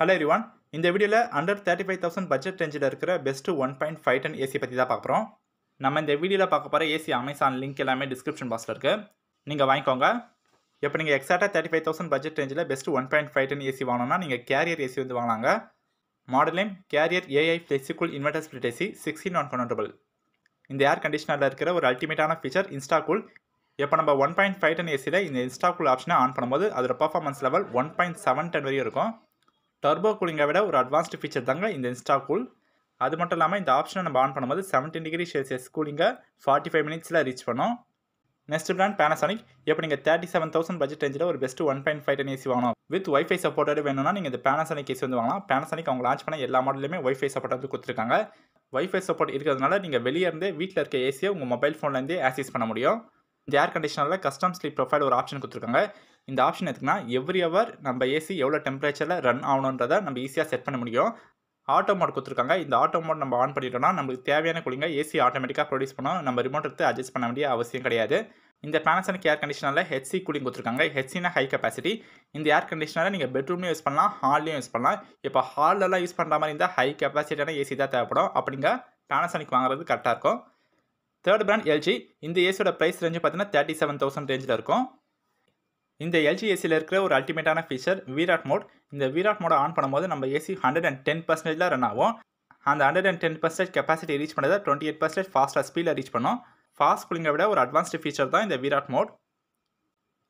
hello everyone இந்த வீடியோவில் under thirty five thousand budget ரேஞ்சில் இருக்கிற best one point five ton AC பற்றி தான் பார்க்குறோம் நம்ம இந்த வீடியோவில் பார்க்க போகிற ஏசி அமேசான் லிங்க் எல்லாமே டிஸ்கிரிப்ஷன் பாக்ஸில் இருக்குது நீங்கள் வாங்கிக்கோங்க இப்போ நீங்கள் எக்ஸாக்டாக தேர்ட்டி ஃபைவ் தௌசண்ட் பட்ஜெட் ரேஞ்சில் best one point five ton AC வாங்கணும்னா நீங்கள் கேரியர் ஏசி வந்து வாங்கலாங்க மாடலேம் carrier AI flexicool inverter split AC sixteen one convertible இந்த ஏர் கண்டிஷனரில் இருக்கிற ஒரு அல்டிமேட்டான ஃபீச்சர் இன்ஸ்டாகூல் இப்போ நம்ம ஒன் பாயிண்ட் ஃபைவ் டென் ஏசியில் இந்த இன்ஸ்டாகூல் ஆப்ஷனை ஆன் பண்ணும்போது அதோட performance level one point seven ton வரையும் இருக்கும் டர்போ கூலிங்கை விட ஒரு அட்வான்ஸ்டு ஃபீச்சர் தாங்க இந்த இன்ஸ்டா கூல் அது மட்டும் இல்லாமல் இந்த ஆப்ஷனை நம்ம ஆன் பண்ணும்போது செவன்டீன் டிகிரி செல்சியஸ் கூலிங்கை ஃபார்ட்டி ஃபைவ் மினிட்ஸில் ரீச் பண்ணோம் நெக்ஸ்ட் பிராண்ட் பேனசானிக் இப்போ நீங்கள் தேர்ட்டி செவன் தௌசண்ட் பட்ஜெட் ரேஞ்சில் ஒரு best one point five ton AC வாங்கணும் வித் ஒய்ஃபை சப்போர்ட்டட் வேணும்னா நீங்கள் இந்த பேனசானிக் ஏசி வந்து வாங்கலாம் பேனசானிக் அவங்க லான்ச் பண்ண எல்லா மாடலுமே ஒய்ஃபை சப்போர்ட் வந்து கொடுத்துருக்காங்க ஒய்ஃபை சப்போர்ட் இருக்கிறதுனால நீங்கள் வெளியே இருந்தே வீட்டில் இருக்க ஏசியை உங்கள் மொபைல் ஃபோன்லேருந்தே ஆக்சஸ் பண்ண முடியும் இந்த ஏர் கண்டிஷனரில் கஸ்டம் ஸ்லீப் ப்ரொஃபைல் ஒரு ஆப்ஷன் கொடுத்துருக்காங்க இந்த ஆப்ஷன் எதுக்குன்னா எவ்ரி ஹவர் நம்ம ஏசி எவ்வளோ டெம்பரேச்சரில் ரன் ஆகணுன்றதை நம்ம ஈஸியாக செட் பண்ண முடியும் ஆட்டோ மோட் கொடுத்துருக்காங்க இந்த ஆட்டோ மோட் நம்ம ஆன் பண்ணிட்டோம்னா நமக்கு தேவையான கூலிங்க ஏசி ஆட்டோமேட்டிக்காக ப்ரொடியூஸ் பண்ணோம் நம்ம ரிமோட் எடுத்து அட்ஜஸ்ட் பண்ண வேண்டிய அவசியம் கிடையாது இந்த பேனசனிக் ஏர் கண்டிஷனரில் ஹெச்சி கூலிங் கொடுத்துருக்காங்க ஹெச்சினா ஹை கெப்பாசிட்டி இந்த ஏர் கண்டிஷனரை நீங்கள் பெட்ரூம்லையும் யூஸ் பண்ணலாம் ஹால்லையும் யூஸ் பண்ணலாம் இப்போ ஹாலெல்லாம் யூஸ் பண்ணுற மாதிரி இருந்தால் ஹை கெப்பாசிட்டியான ஏசி தான் தேவைப்படும் அப்படிங்க பேனசனிக் வாங்குறது கரெக்டாக இருக்கும் தேர்ட் பிராண்ட் எல்ஜி இந்த ஏசியோட ப்ரைஸ் ரேஞ்சு பார்த்தீங்கன்னா தேர்ட்டி செவன் தௌசண்ட் ரேஞ்சில் இருக்கும் இந்த எல்ஜி ஏசியில் இருக்கிற ஒரு அல்டிமேட்டான ஃபீச்சர் விராட் மோட் இந்த விராட் மோடை ஆன் பண்ணும்போது நம்ம ஏசி ஹண்ட்ரட் அண்ட் டென் பர்சன்டேஜில் ரன் ஆகும் அந்த hundred and ten percentage capacity reach பண்ணதை டுவெண்ட்டி எயிட் பர்சன்டேஜ் ஃபாஸ்ட்டாக ஸ்பீடில் ரீச் பண்ணும் ஃபாஸ்ட் குளிங்கை விட ஒரு அட்வான்ஸ்டு ஃபீச்சர் தான் இந்த விராட் மோட்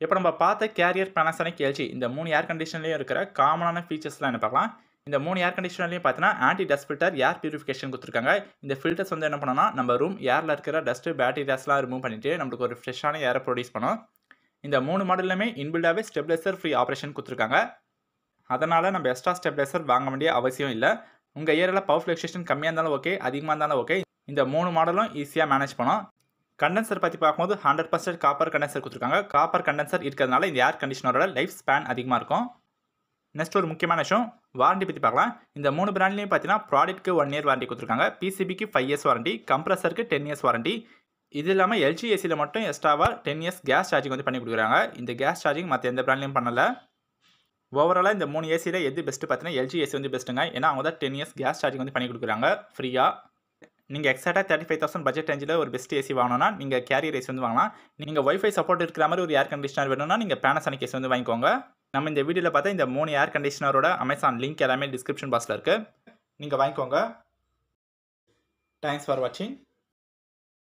இப்போ நம்ம பார்த்த கேரியர் பேனாசனிக் எல்ஜி இந்த மூணு ஏர் கண்டிஷன்லேயும் இருக்கிற காமனான ஃபீச்சர்ஸ்லாம் என்ன பார்க்கலாம் இந்த மூணு ஏர் கண்டிஷனர்லையும் பார்த்தீங்கன்னா anti dust filter air purification கொடுத்துருக்காங்க இந்த ஃபில்டர்ஸ் வந்து என்ன பண்ணோம்னா நம்ம ரூம் ஏரில் இருக்கிற டஸ்ட்டு டஸ்ட்லாம் ரிமூவ் பண்ணிவிட்டு நம்மளுக்கு ஒரு ஃப்ரெஷ்ஷான ஏரை ப்ரொடியூஸ் பண்ணும் இந்த மூணு மாடலுமே இன்பில்டாகவே ஸ்டெப்லைசர் ஃப்ரீ ஆப்ரேஷன் கொடுத்துருக்காங்க அதனால் நம்ம எக்ஸ்ட்ரா ஸ்டெப்லைசர் வாங்க வேண்டிய அவசியம் இல்லை உங்கள் ஏரியாவில் பவர் ஃப்ளக்ஷேஷன் கம்மியாக இருந்தாலும் ஓகே அதிகமாக இருந்தாலும் ஓகே இந்த மூணு மாடலும் ஈஸியாக மேனேஜ் பண்ணோம் கண்டென்சர் பற்றி பார்க்கும்போது ஹண்ட்ரட் பர்சன்ட் காப்பர் கண்டென்சர் கொடுத்துருக்காங்க காப்பர் கண்டென்சர் இருக்கிறதுனால இந்த ஏர் கண்டிஷனரோட லைஃப் ஸ்பேன் அதிகமாக இருக்கும் நெக்ஸ்ட் ஒரு முக்கியமான விஷயம் வாரண்டி பற்றி பார்க்கலாம் இந்த மூணு பிராண்ட்லேயும் பார்த்தீங்கன்னா ப்ராடக்ட்டுக்கு ஒன் இயர் வாரண்டி கொடுத்துருக்காங்க பிசிபிக்கு ஃபைவ் இயர்ஸ் வாரண்டி கம்ப்ரஸருக்கு டென் இயர்ஸ் வாரண்டி இது இல்லாமல் எல்ஜி ஏசியில் மட்டும் எக்ஸ்ட்ராவாக டென் இயர்ஸ் கேஸ் சார்ஜிங் வந்து பண்ணி கொடுக்குறாங்க இந்த கேஸ் சார்ஜிங் மற்ற எந்த பிராண்ட்லையும் பண்ணலை ஓவராலாக இந்த மூணு ஏசியில் எது பெஸ்ட்டு பார்த்தீங்கன்னா எல்ஜி ஏசி வந்து பெஸ்ட்டுங்க ஏன்னா அவங்க தான் டென் இயர்ஸ் கேஸ் சார்ஜிங் வந்து பண்ணி கொடுக்குறாங்க ஃப்ரீயாக நீங்கள் எக்ஸாக்டாக தேர்ட்டி ஃபைவ் தௌசண்ட் பட்ஜெட் ரேஞ்சில் ஒரு பெஸ்ட் ஏசி வாங்கணும்னா நீங்கள் கேரியர் ஏசி வந்து வாங்கலாம் நீங்கள் ஒய்ஃபை சப்போர்ட் இருக்கிற மாதிரி ஒரு ஏர் கண்டிஷனர் வேணும்னா நீங்கள் பேனசானிக் ஏசி வந்து வாங்கிக்கோங்க நம்ம இந்த வீடியோவில் பார்த்தா இந்த மூணு ஏர் கண்டிஷனரோட அமேசான் லிங்க் எல்லாமே டிஸ்கிரிப்ஷன் பாக்ஸில் இருக்குது நீங்கள் வாங்கிக்கோங்க தேங்க்ஸ் ஃபார் வாட்சிங்